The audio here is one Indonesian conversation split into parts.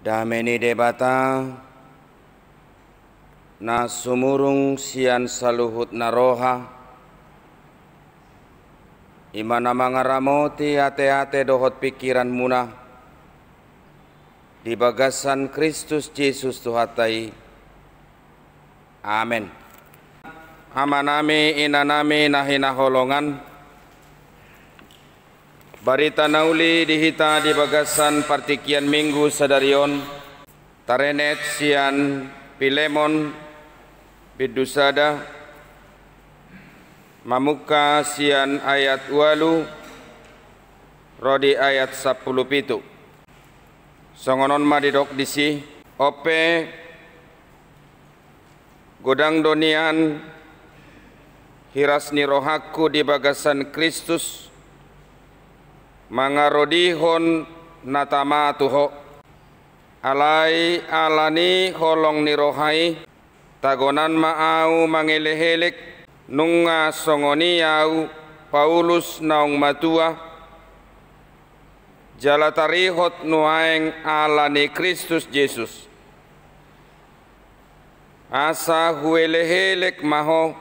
Dameni debata na sumurung sian saluhut naroha imana mangaramoti ate-ate dohot pikiran muna di bagasan Kristus Yesus Tuhatai Amin Amanami inanami nahina holongan Barita nauli dihita di bagasan partikian minggu sadarion Tarenet sian pilemon bidusada Mamuka sian ayat walu Rodi ayat sepuluh pitu Songonon madidok disi Ope Godang donian Hiras nirohaku di bagasan Kristus mangarodihon natama tuho alai alani holong nirohai tagonan maau mangelehelek nunga songoni au Paulus naung matua jalatari hot nuaeng alani Kristus jesus asa huelehelek maho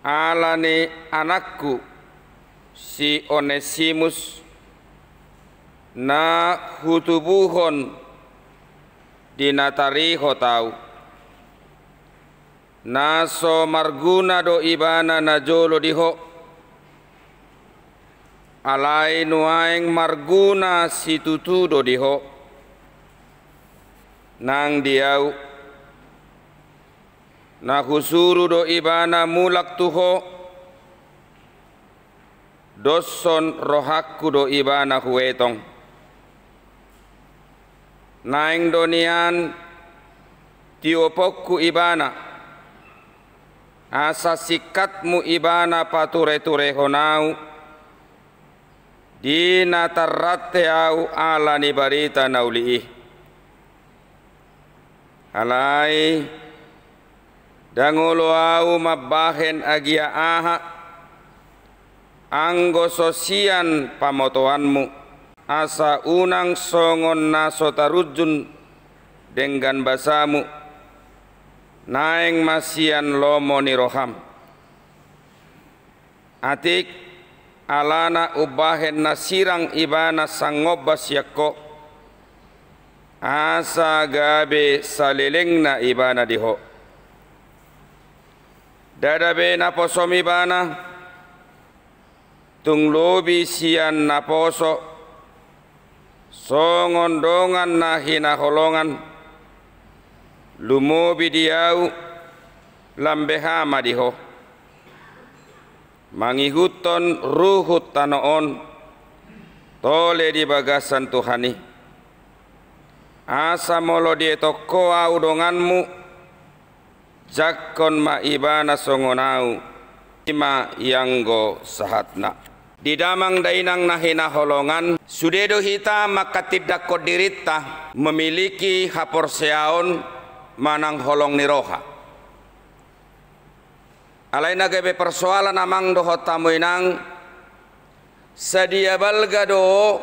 alani anakku si Onesimus na hutubuhon dinatari hotau naso marguna do ibana na jolo diho alai nuaeng marguna si tutu do diho nang diau na husuru do ibana mulak tuho doson rohaku do ibana huwetong naing donian tiopokku ibana asa sikatmu ibana pature ture honau dina tarratte au ala ni barita nauli alai dangolo au mabbahen agia aha anggo sosian pamotoanmu asa unang songon nasotarujun dengan basamu naeng masian lomo niroham atik alana ubahen nasirang ibana sangobas yakko asa gabe na ibana diho dadabe na posom ibana tung lobi sian na poso songondongan na hinaholongan lumobi diau lambeha hama mangihuton ruhut tanoon tole di bagasan Tuhani asa molo di toko audonganmu jakon ma ibana songonau ima yanggo sahatna di damang dainang nahina holongan sudedo hita maka tidak kodirita memiliki hapor manang holong niroha alaina gebe persoalan amang doho tamuinang balga do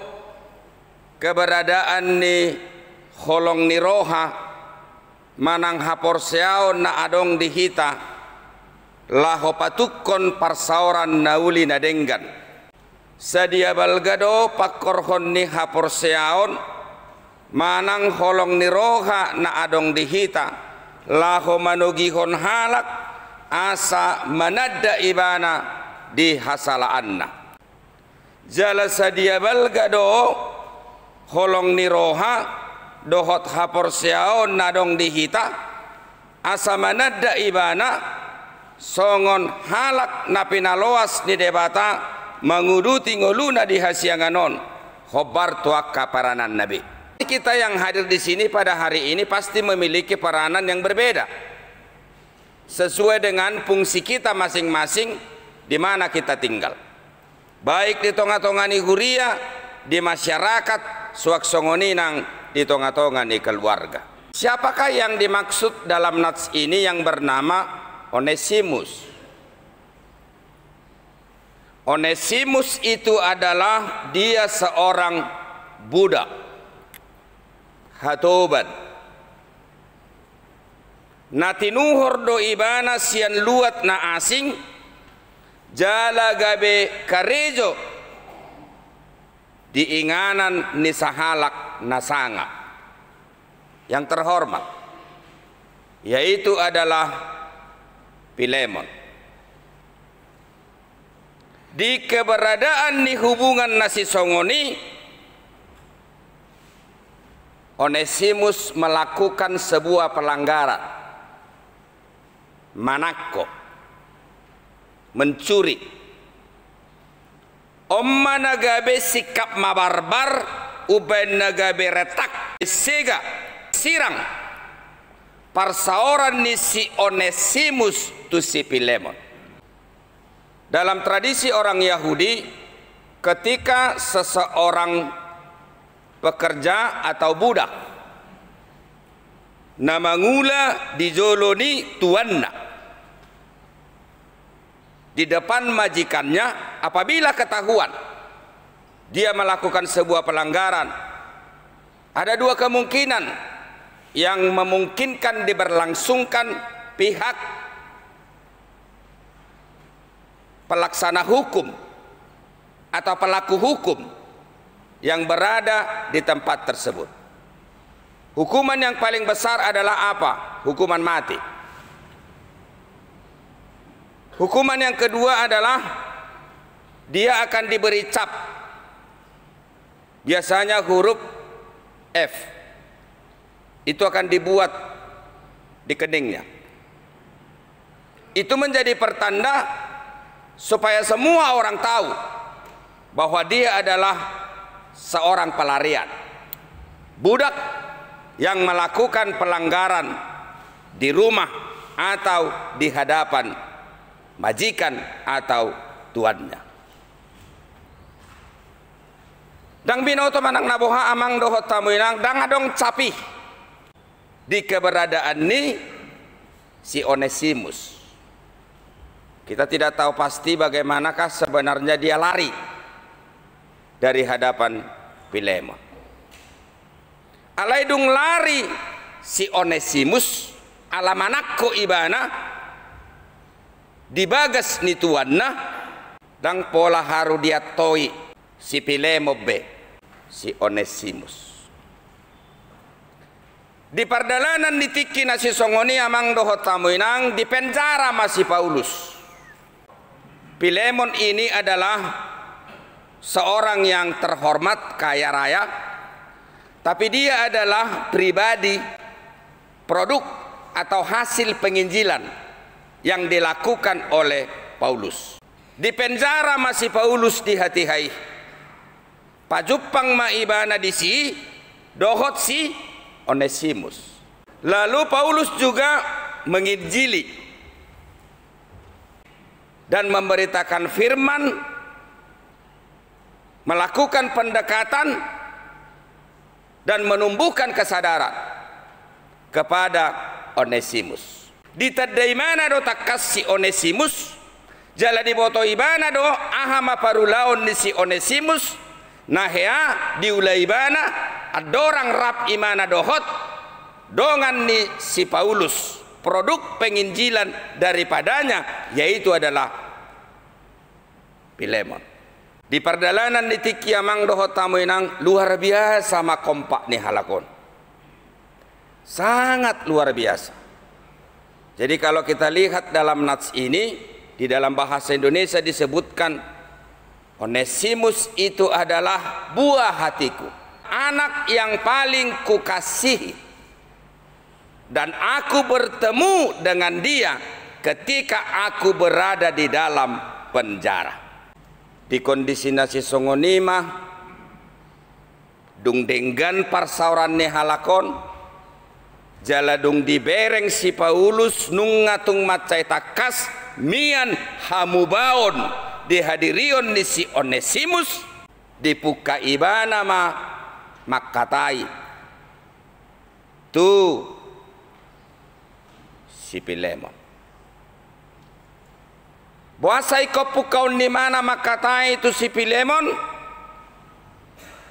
keberadaan ni holong niroha manang hapor na adong dihita laho patukon parsaoran nauli nadenggan sadia balgado pakkorhon hapor haporseaon manang holong niroha na adong dihita laho hon halak asa manadda ibana di anna. jala sadia balgado holong niroha, roha dohot haporseaon na adong dihita asa manadda ibana songon halak na pinaloas ni debata menguruti ngoluna di hasianganon khobar tua kaparanan nabi kita yang hadir di sini pada hari ini pasti memiliki peranan yang berbeda sesuai dengan fungsi kita masing-masing di mana kita tinggal baik di tonga-tongani huria di masyarakat suak nang di tonga tonga di keluarga siapakah yang dimaksud dalam nats ini yang bernama Onesimus Onesimus itu adalah dia seorang budak Hatoban Natinuhur do ibana sian luat na asing Jala gabe karejo diinganan inganan na nasanga Yang terhormat Yaitu adalah Pilemon di keberadaan di hubungan nasi songoni Onesimus melakukan sebuah pelanggaran manako mencuri Oma nagabe sikap mabarbar uben nagabe retak sega sirang parsaoran ni si Onesimus tu si Pilemon dalam tradisi orang Yahudi, ketika seseorang pekerja atau budak nama ngula dijoloni tuanna di depan majikannya apabila ketahuan dia melakukan sebuah pelanggaran ada dua kemungkinan yang memungkinkan diberlangsungkan pihak pelaksana hukum atau pelaku hukum yang berada di tempat tersebut. Hukuman yang paling besar adalah apa? Hukuman mati. Hukuman yang kedua adalah dia akan diberi cap. Biasanya huruf F itu akan dibuat di keningnya. Itu menjadi pertanda supaya semua orang tahu bahwa dia adalah seorang pelarian budak yang melakukan pelanggaran di rumah atau di hadapan majikan atau tuannya. Dang binoto manang naboha amang dohot tamuinang dang adong capi di keberadaan ni si Onesimus. Kita tidak tahu pasti bagaimanakah sebenarnya dia lari dari hadapan Filemon. Alaidung lari si Onesimus alamanakku ibana dibagas nituanna dan pola haru dia toi si be si Onesimus. Di perdalanan ditiki nasi songoni amang doho tamuinang di penjara masih Paulus. Pilemon ini adalah seorang yang terhormat kaya raya tapi dia adalah pribadi produk atau hasil penginjilan yang dilakukan oleh Paulus. Di penjara masih Paulus di hati hai. jupang maibana di si dohot si Onesimus. Lalu Paulus juga menginjili dan memberitakan firman melakukan pendekatan dan menumbuhkan kesadaran kepada Onesimus. Di mana do takasi Onesimus di boto ibana do ahama parulaon si Onesimus nahea ibana adorang rap imana dohot dongan ni si Paulus produk penginjilan daripadanya yaitu adalah Pilemon. Di perjalanan di Tikiamang doho tamuinang luar biasa kompak nih halakon. Sangat luar biasa. Jadi kalau kita lihat dalam nats ini di dalam bahasa Indonesia disebutkan Onesimus itu adalah buah hatiku, anak yang paling kukasihi dan aku bertemu dengan dia ketika aku berada di dalam penjara. Di kondisi nasi songonima, dung denggan parsauran nehalakon, jaladung di bereng si Paulus nungatung macai takas mian hamubaon dihadirion di si Onesimus dipuka ibana ma makatai. Tuh Si Pilemon. buasai kopu pukau ni mana makatai itu Pilemon?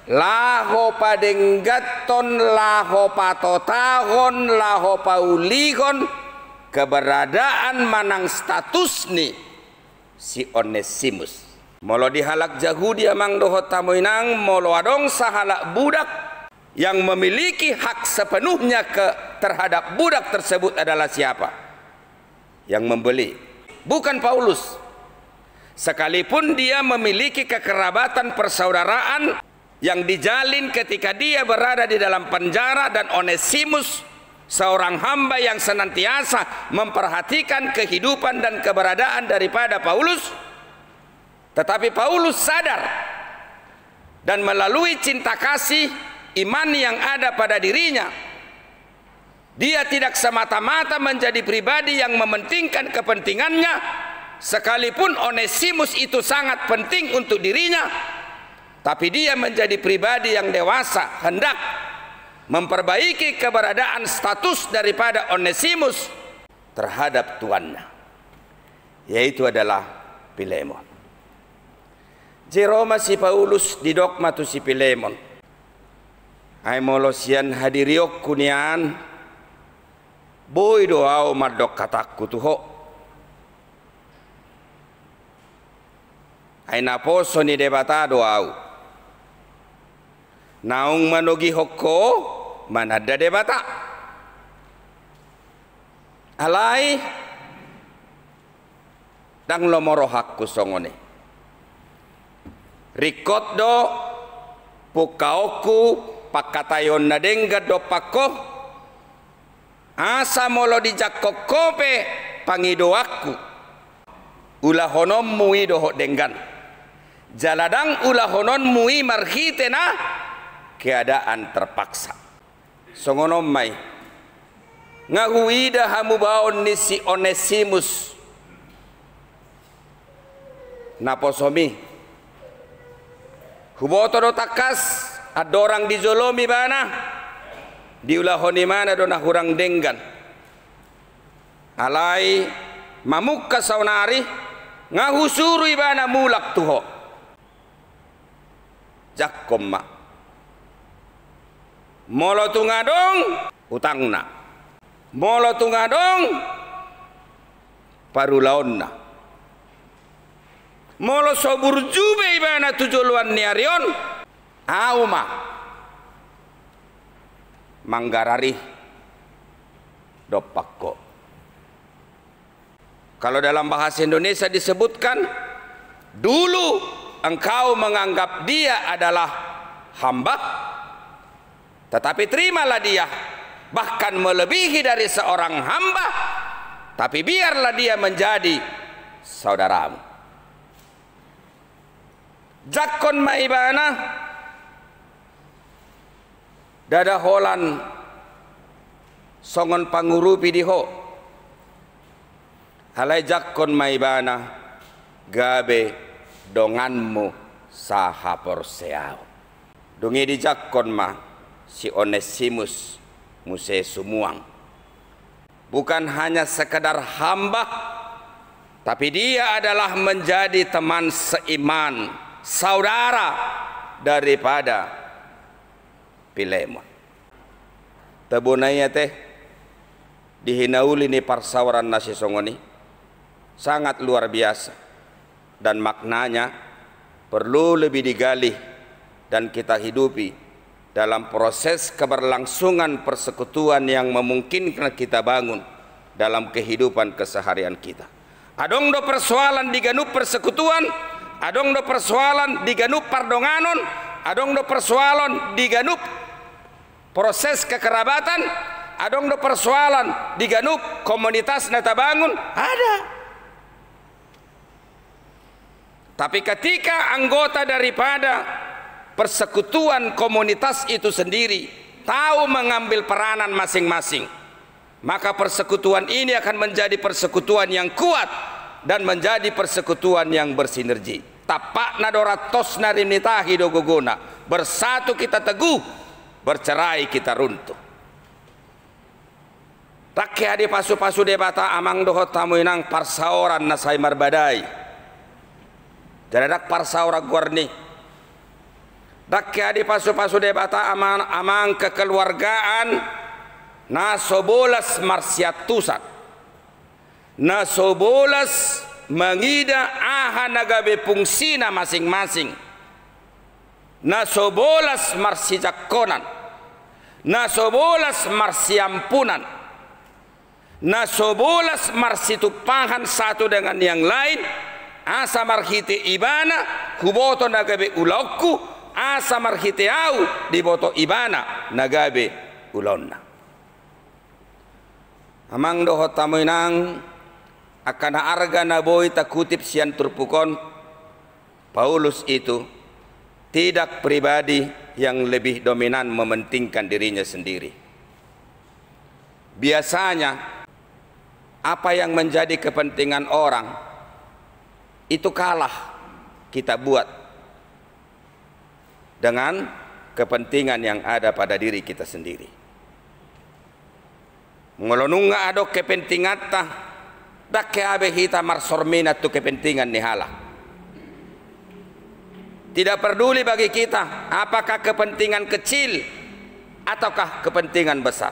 laho padenggaton laho patotahon laho paulihon, keberadaan manang status ni si Onesimus molo dihalak jahudi amang doho tamuinang molo adong sahalak budak yang memiliki hak sepenuhnya ke terhadap budak tersebut adalah siapa? Yang membeli. Bukan Paulus. Sekalipun dia memiliki kekerabatan persaudaraan yang dijalin ketika dia berada di dalam penjara dan Onesimus seorang hamba yang senantiasa memperhatikan kehidupan dan keberadaan daripada Paulus tetapi Paulus sadar dan melalui cinta kasih iman yang ada pada dirinya dia tidak semata-mata menjadi pribadi yang mementingkan kepentingannya, sekalipun Onesimus itu sangat penting untuk dirinya, tapi dia menjadi pribadi yang dewasa, hendak memperbaiki keberadaan status daripada Onesimus terhadap tuannya, yaitu adalah Filemon. Jeroma si Paulus di dogma tu si Filemon. Aimolosian hadiriok kunian boido ao madok katakku tuho aina poso ni debatado au naung manogi hokko manada debata alai dang lomoro hakku songone rikot do pukaoku pakatayon na dengga do pakoh asa molo dijakko kope aku ulah honom mui doho denggan jaladang ulah honon mui marhitena keadaan terpaksa songonom mai ngahuida hamu baon nisi onesimus naposomi huboto do takas adorang dizolomi bana diulah mana dona kurang denggan alai mamukka saunari ngahusuru ibana mulak tuho ma molo tungadong utangna molo tungadong parulaonna molo sobur jube ibana tujuluan niarion auma manggarari dopako. Kalau dalam bahasa Indonesia disebutkan dulu engkau menganggap dia adalah hamba tetapi terimalah dia bahkan melebihi dari seorang hamba tapi biarlah dia menjadi saudaramu. Jakon maibana dada holan songon pangurupi diho halai jakkon maibana gabe donganmu sahapor seau. dungi di jakkon ma si Onesimus Muse Sumuang bukan hanya sekedar hamba tapi dia adalah menjadi teman seiman saudara daripada Pilemon. Tabunaya teh dihinauli ni parsawaran nasi songoni sangat luar biasa dan maknanya perlu lebih digali dan kita hidupi dalam proses keberlangsungan persekutuan yang memungkinkan kita bangun dalam kehidupan keseharian kita. Adong do persoalan di ganu persekutuan, adong do persoalan di ganu pardonganon, adong do persoalan di ganu proses kekerabatan adong do persoalan di Ganuk komunitas neta bangun ada tapi ketika anggota daripada persekutuan komunitas itu sendiri tahu mengambil peranan masing-masing maka persekutuan ini akan menjadi persekutuan yang kuat dan menjadi persekutuan yang bersinergi tapak nadoratos tos narimnitahi dogogona bersatu kita teguh bercerai kita runtuh rakyat di pasu-pasu debata amang doho tamu inang parsaoran nasai marbadai jaradak parsaora gorni rakyat di pasu-pasu debata amang amang kekeluargaan nasobolas marsiatusan nasobolas mengida aha nagabe pungsina masing-masing nasobolas marsijakonan nasobolas marsiampunan nasobolas marsitupahan satu dengan yang lain asa marhite ibana kuboto nagabe ulokku asa marhite au diboto ibana nagabe ulonna amang doho tamuinang akan harga naboi takutip sian turpukon Paulus itu tidak pribadi yang lebih dominan mementingkan dirinya sendiri. Biasanya apa yang menjadi kepentingan orang itu kalah kita buat dengan kepentingan yang ada pada diri kita sendiri. Ngolonunga ado kepentingan tak dak keabe marsormina tu kepentingan halah. Tidak peduli bagi kita apakah kepentingan kecil ataukah kepentingan besar.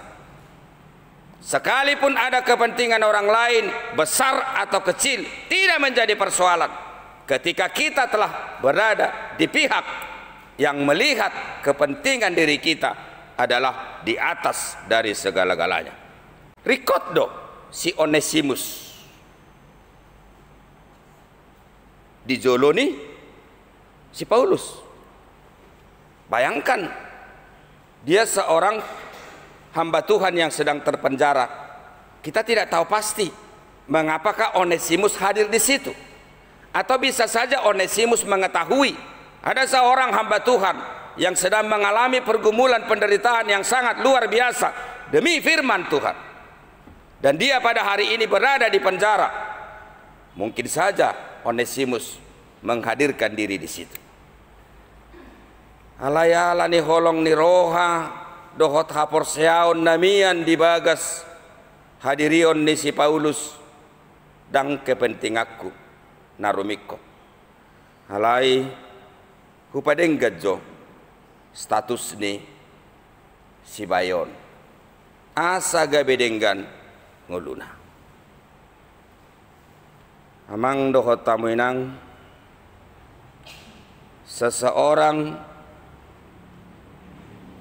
Sekalipun ada kepentingan orang lain besar atau kecil tidak menjadi persoalan ketika kita telah berada di pihak yang melihat kepentingan diri kita adalah di atas dari segala-galanya. Ricardo si Onesimus dijoloni si Paulus. Bayangkan dia seorang hamba Tuhan yang sedang terpenjara. Kita tidak tahu pasti mengapakah Onesimus hadir di situ. Atau bisa saja Onesimus mengetahui ada seorang hamba Tuhan yang sedang mengalami pergumulan penderitaan yang sangat luar biasa demi firman Tuhan. Dan dia pada hari ini berada di penjara. Mungkin saja Onesimus menghadirkan diri di situ. Alayala ni holong ni roha dohot hapor seaon namian di bagas hadirion ni si Paulus dang kepenting aku narumiko. Alai hupadeng gajo status ni si bayon asa gabedenggan nguluna. Amang dohot tamuinang seseorang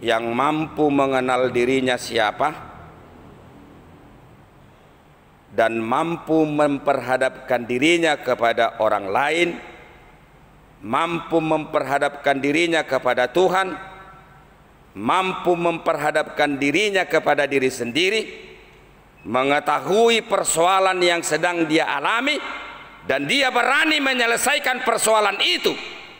yang mampu mengenal dirinya siapa dan mampu memperhadapkan dirinya kepada orang lain mampu memperhadapkan dirinya kepada Tuhan mampu memperhadapkan dirinya kepada diri sendiri mengetahui persoalan yang sedang dia alami dan dia berani menyelesaikan persoalan itu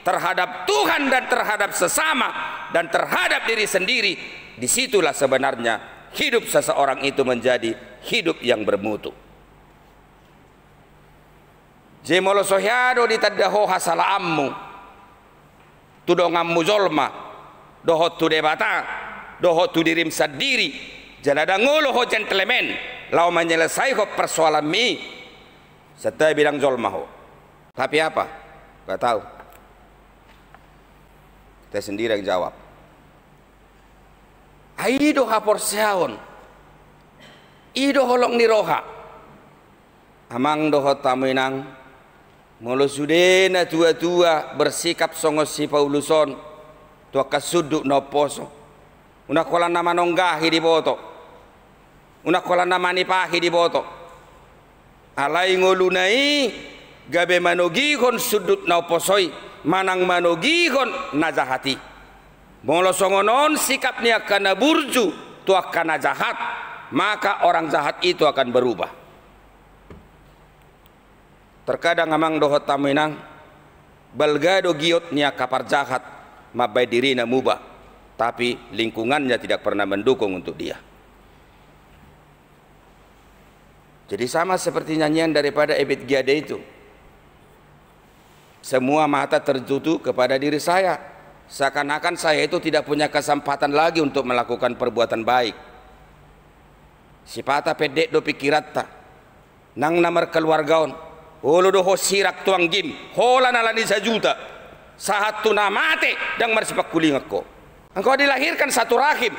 terhadap Tuhan dan terhadap sesama dan terhadap diri sendiri disitulah sebenarnya hidup seseorang itu menjadi hidup yang bermutu Jemolo sohyado ditadaho hasala ammu tudongammu zolma doho tudebata doho dirim sadiri jaladangolo ho gentleman lau menyelesai ho persoalan mi setelah bilang zolma ho tapi apa gak tahu Teh sendiri yang jawab. Aido hapor seon. Ido holong niroha. Amang doho tamuinang Mulu sudena tua-tua bersikap songos si Pauluson. Tua kasuduk no poso. Una kola nama nonggahi di boto. Una kola nama nipahi di boto. Alai ngolunai gabe manogi kon sudut na posoi manang manogihon najahati. molo songonon sikapnya karena burju tuah karena jahat maka orang jahat itu akan berubah terkadang amang dohot taminang giot giotnya kapar jahat mabai na mubah tapi lingkungannya tidak pernah mendukung untuk dia jadi sama seperti nyanyian daripada Ebit Giade itu semua mata tertuju kepada diri saya. Seakan-akan saya itu tidak punya kesempatan lagi untuk melakukan perbuatan baik. Sipata pedek do pikirata Nang namar keluargaon. Uludo ho sirak tuang jim. Hola nalani sajuta. Sahat tu namate. dang marsipak kuling aku. Engkau dilahirkan satu rahim.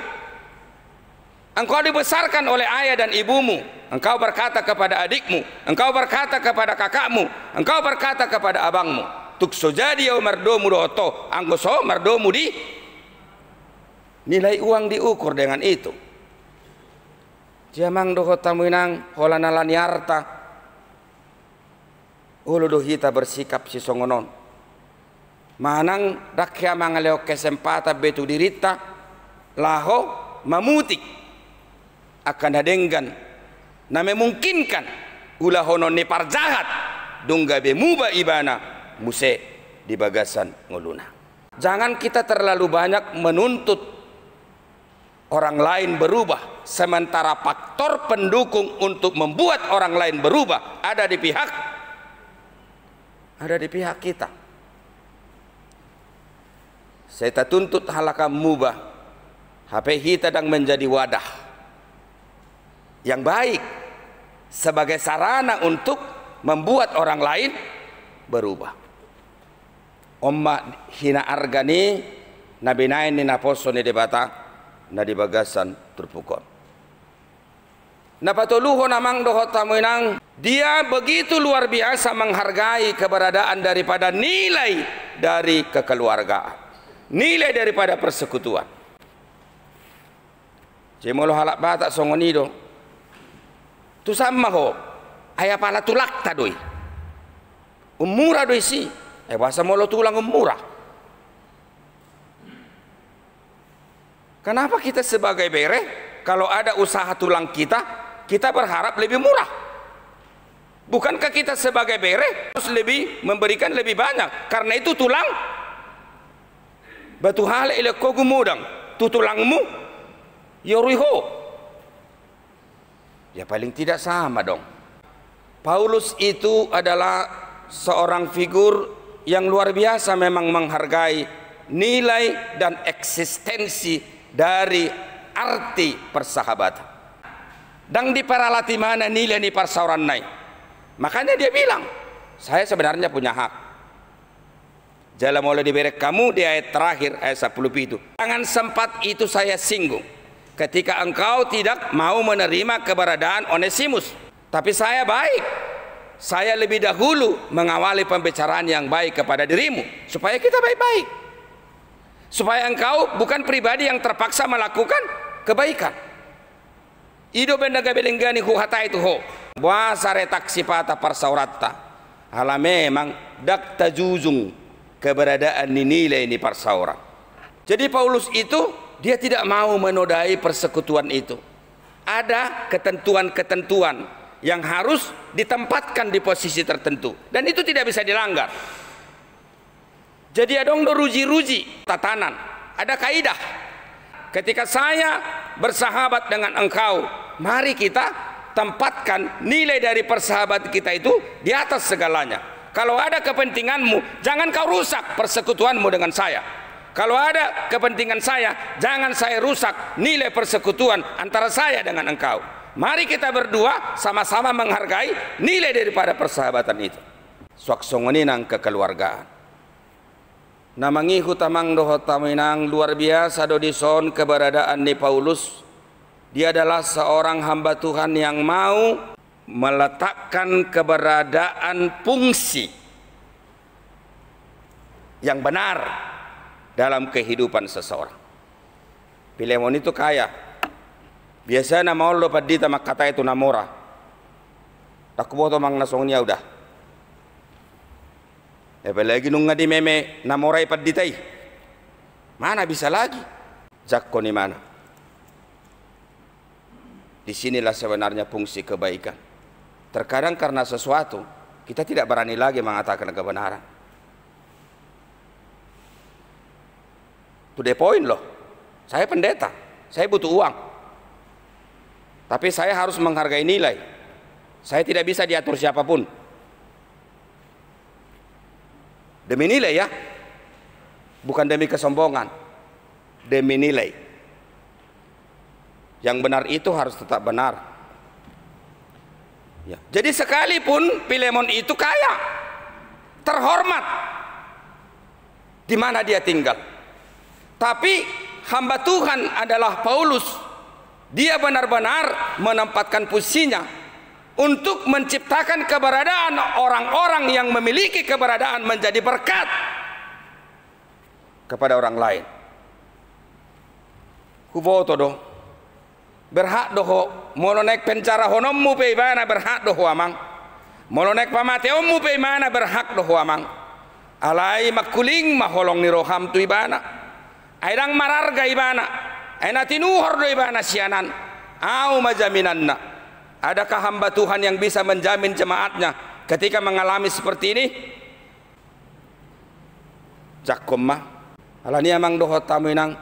Engkau dibesarkan oleh ayah dan ibumu engkau berkata kepada adikmu, engkau berkata kepada kakakmu, engkau berkata kepada abangmu, tukso jadi yau mardomu doto, anggoso mardomu di. Nilai uang diukur dengan itu. Jamang doho hola nalan yarta Ulu dohita bersikap si songonon. Manang rakya mangaleo kesempatan betu dirita laho mamutik akan hadenggan na memungkinkan ula hono ne parjahat dungga be muba ibana muse di bagasan nguluna jangan kita terlalu banyak menuntut orang lain berubah sementara faktor pendukung untuk membuat orang lain berubah ada di pihak ada di pihak kita saya tuntut halakam mubah HP kita sedang menjadi wadah yang baik sebagai sarana untuk membuat orang lain berubah. Omma hina argani nabi nain ni naposo ni debata na dibagasan terpukon. Napatuluho namang doho tamuinang dia begitu luar biasa menghargai keberadaan daripada nilai dari kekeluargaan. Nilai daripada persekutuan. Cemolo halak batak songonido ho ayah pala tulak tadoi umura doi si bahasa molo tulang umura kenapa kita sebagai bere kalau ada usaha tulang kita kita berharap lebih murah bukankah kita sebagai bere harus lebih memberikan lebih banyak karena itu tulang batu hal ila kogumudang tu tulangmu yoriho Ya paling tidak sama dong. Paulus itu adalah seorang figur yang luar biasa memang menghargai nilai dan eksistensi dari arti persahabatan. Dan di paralati mana nilai di persauran naik. Makanya dia bilang, saya sebenarnya punya hak. Jalan mulai diberek kamu di ayat terakhir ayat 10 itu. Jangan sempat itu saya singgung ketika engkau tidak mau menerima keberadaan Onesimus. Tapi saya baik. Saya lebih dahulu mengawali pembicaraan yang baik kepada dirimu supaya kita baik-baik. Supaya engkau bukan pribadi yang terpaksa melakukan kebaikan. Ido benda belenggani hu hata itu ho. Bahasa retak sifata parsauratta. Hala memang dak tajuzung keberadaan nilai ini parsaura. Jadi Paulus itu dia tidak mau menodai persekutuan itu. Ada ketentuan-ketentuan yang harus ditempatkan di posisi tertentu dan itu tidak bisa dilanggar. Jadi ada ruji-ruji tatanan, ada kaidah. Ketika saya bersahabat dengan engkau, mari kita tempatkan nilai dari persahabatan kita itu di atas segalanya. Kalau ada kepentinganmu, jangan kau rusak persekutuanmu dengan saya. Kalau ada kepentingan saya, jangan saya rusak nilai persekutuan antara saya dengan engkau. Mari kita berdua sama-sama menghargai nilai daripada persahabatan itu. Suaksongoninang kekeluargaan. Namangi hutamang doho taminang luar biasa dodison keberadaan di Paulus. Dia adalah seorang hamba Tuhan yang mau meletakkan keberadaan fungsi yang benar dalam kehidupan seseorang. Filemon itu kaya. Biasanya nama Allah padi sama kata itu namora. Tak kuboto mang nasongnya udah. lagi nunggu di meme namora padi tay. Mana bisa lagi? Jakko ni mana? Disinilah sebenarnya fungsi kebaikan. Terkadang karena sesuatu kita tidak berani lagi mengatakan kebenaran. To the point loh. Saya pendeta, saya butuh uang. Tapi saya harus menghargai nilai. Saya tidak bisa diatur siapapun. Demi nilai ya. Bukan demi kesombongan. Demi nilai. Yang benar itu harus tetap benar. Ya. Jadi sekalipun Pilemon itu kaya, terhormat di mana dia tinggal. Tapi hamba Tuhan adalah Paulus. Dia benar-benar menempatkan posisinya untuk menciptakan keberadaan orang-orang yang memiliki keberadaan menjadi berkat kepada orang lain. Kuvoto do. Berhak doho. Molonek pencara honommu mana berhak doho amang. Molonek pamate ommu mana berhak doho amang. Alai makuling maholong niroham tuibana airang mararga ibana aina tinuhor do ibana sianan au majaminanna adakah hamba Tuhan yang bisa menjamin jemaatnya ketika mengalami seperti ini jakom mah alani amang doho tamuinang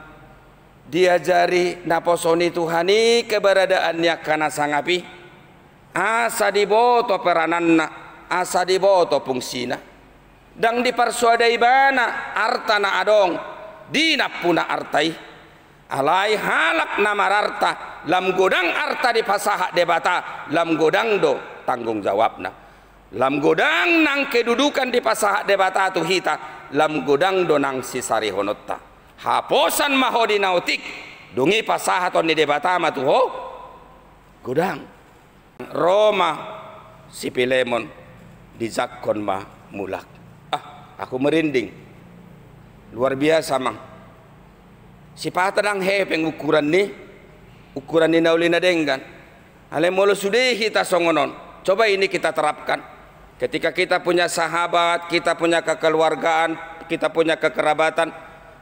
diajari naposoni Tuhani keberadaannya karena sangapi asa diboto perananna asa diboto fungsina dang dipersuadai bana artana adong di napuna artai alai halak nama namararta lam godang arta di pasahak debata lam godang do tanggung jawabna lam godang nang kedudukan di pasahak debata tu hita lam godang do nang sisari honotta haposan maho di nautik dungi pasahat ton di debata ma tu ho godang Roma si Pilemon di Zakon mah mulak ah aku merinding Luar biasa mang. Si patadang hepeng ukuran ni ukuran ni naulina dengan. Ale molo sudah kita songonon. Coba ini kita terapkan. Ketika kita punya sahabat, kita punya kekeluargaan, kita punya kekerabatan,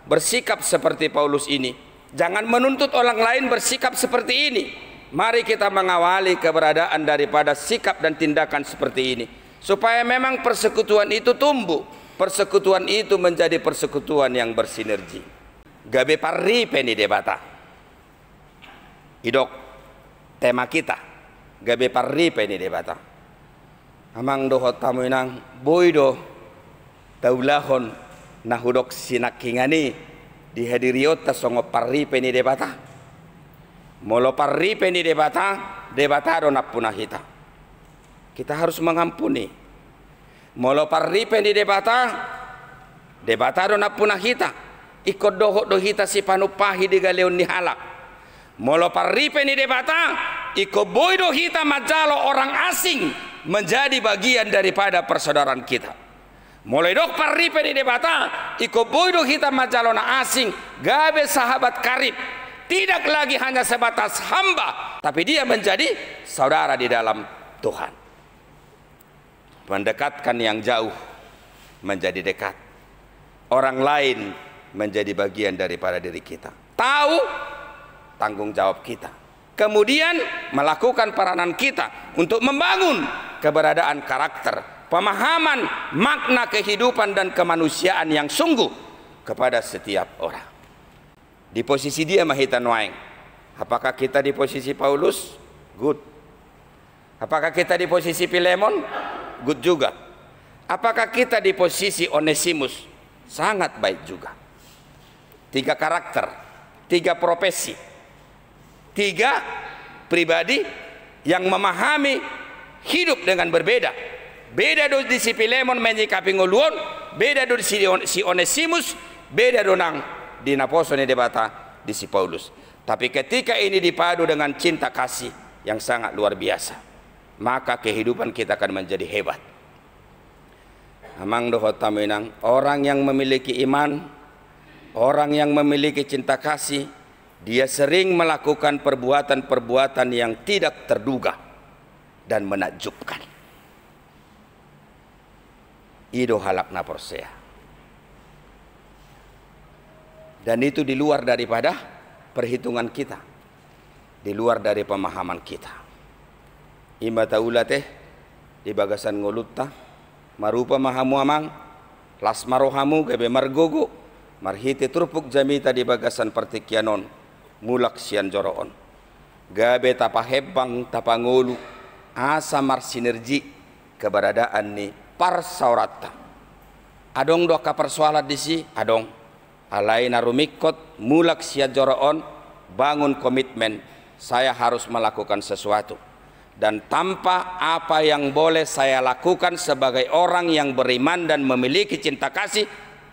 bersikap seperti Paulus ini. Jangan menuntut orang lain bersikap seperti ini. Mari kita mengawali keberadaan daripada sikap dan tindakan seperti ini, supaya memang persekutuan itu tumbuh. Persekutuan itu menjadi persekutuan yang bersinergi. Gabe parri peni debata. Idok tema kita. Gabe parri peni debata. Amang doho tamu inang boido taulahon nahudok sinakingani dihadiriot songo parri peni debata. Molo parri peni debata, debata dona punahita. Kita harus mengampuni molo parripen di debata debata na puna hita ikut doho do hita si panupahi di galeon ni halak molo parripen di debata ikoboy do hita majalo orang asing menjadi bagian daripada persaudaraan kita Mulai dok parripen di debata, boi boido kita na asing, gabe sahabat karib, tidak lagi hanya sebatas hamba, tapi dia menjadi saudara di dalam Tuhan mendekatkan yang jauh menjadi dekat orang lain menjadi bagian daripada diri kita tahu tanggung jawab kita kemudian melakukan peranan kita untuk membangun keberadaan karakter pemahaman makna kehidupan dan kemanusiaan yang sungguh kepada setiap orang di posisi dia mahitan waeng apakah kita di posisi Paulus good apakah kita di posisi Filemon good juga. Apakah kita di posisi Onesimus? Sangat baik juga. Tiga karakter, tiga profesi, tiga pribadi yang memahami hidup dengan berbeda. Beda do di si Pilemon menyikapi nguluon, beda do si, si Onesimus, beda do nang di Naposone debata di si Paulus. Tapi ketika ini dipadu dengan cinta kasih yang sangat luar biasa maka kehidupan kita akan menjadi hebat. Amang dohotaminang orang yang memiliki iman, orang yang memiliki cinta kasih, dia sering melakukan perbuatan-perbuatan yang tidak terduga dan menakjubkan. Ido halak naporsea. Dan itu di luar daripada perhitungan kita. Di luar dari pemahaman kita ima taula teh di bagasan ngolutta marupa mahamu amang las marohamu gabe margogo marhite turpuk jamita di bagasan pertikianon mulak sian joroon gabe tapa tapangolu asa mar sinergi keberadaan ni parsaurata adong doa di si adong alai narumikot mulak sian joroon bangun komitmen saya harus melakukan sesuatu dan tanpa apa yang boleh saya lakukan sebagai orang yang beriman dan memiliki cinta kasih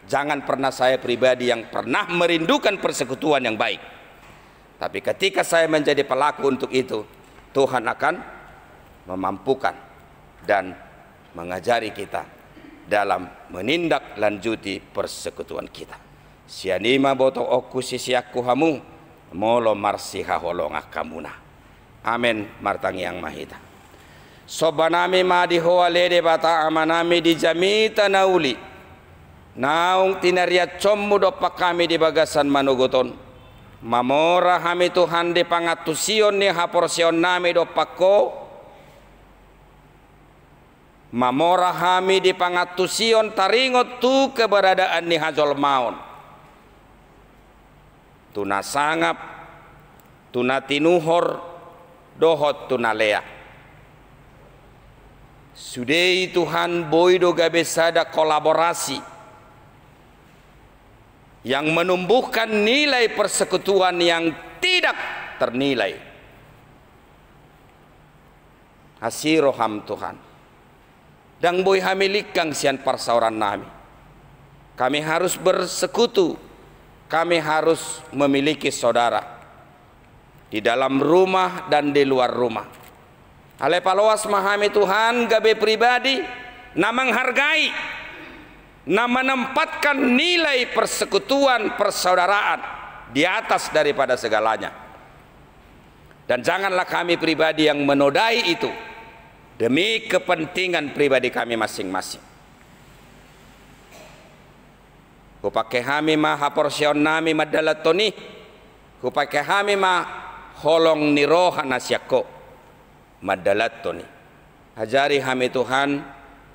jangan pernah saya pribadi yang pernah merindukan persekutuan yang baik tapi ketika saya menjadi pelaku untuk itu Tuhan akan memampukan dan mengajari kita dalam menindaklanjuti persekutuan kita sianima boto oku hamu molo marsiha holongah kamuna Amin, martang yang mahita. Sobanami madi hoa lede bata amanami di jamita nauli. Naung tinaria commu dopa kami di bagasan manugoton. Mamora kami Tuhan di pangatusion ni haporsion nami dopa ko. Mamora kami di pangatusion taringot tu keberadaan ni hajol maon. Tuna sangap, tuna tinuhor, dohot tunalea sudei Tuhan boido gabe sada kolaborasi yang menumbuhkan nilai persekutuan yang tidak ternilai Roham Tuhan dan boy hamilik kang sian persauran nami kami harus bersekutu kami harus memiliki saudara di dalam rumah dan di luar rumah. Ale maha mahami Tuhan gabe pribadi na menghargai na menempatkan nilai persekutuan persaudaraan di atas daripada segalanya. Dan janganlah kami pribadi yang menodai itu demi kepentingan pribadi kami masing-masing. Kupakai hami ma haporsion nami madalatoni. Kupakai hami ma holong niro hanasyako madalatoni hajari hami Tuhan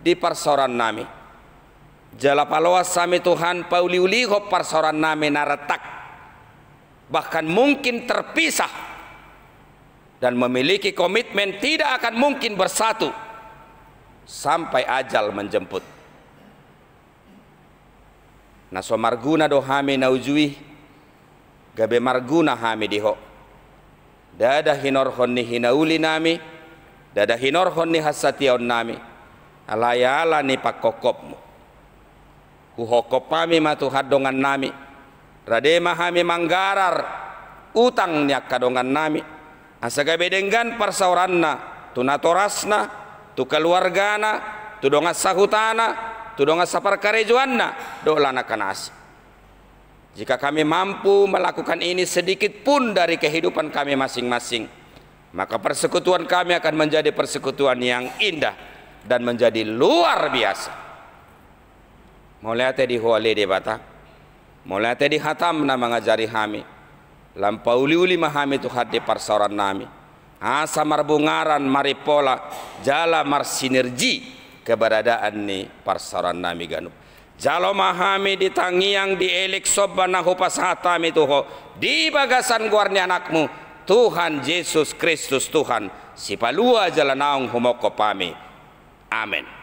di persoran nami jala paloas sami Tuhan pauliuli ho persoran nami naratak bahkan mungkin terpisah dan memiliki komitmen tidak akan mungkin bersatu sampai ajal menjemput naso marguna do hami naujui gabe marguna hami diho dada hinor honni hinauli nami dada hinor honni on nami alayala ni pakkokopmu kuhokopami matu hadongan nami radema hami manggarar utang nyak kadongan nami asaga bedenggan persauranna tunatorasna tu keluargana tu dongas sahutana tu dongas sapar do dolana kanasi jika kami mampu melakukan ini sedikit pun dari kehidupan kami masing-masing, maka persekutuan kami akan menjadi persekutuan yang indah dan menjadi luar biasa. Mulai tadi huwali di bata, mulai tadi hatam na mengajari kami, lampau liuli mahami tuh di persoran nami, asa marbungaran maripola, jala marsinergi keberadaan ni persoran nami ganup. Jalo mahami di tangiang di elik sobana hupas itu ho. Di bagasan guarni anakmu. Tuhan Yesus Kristus Tuhan. Sipalua jalan naung humoko pami. Amin.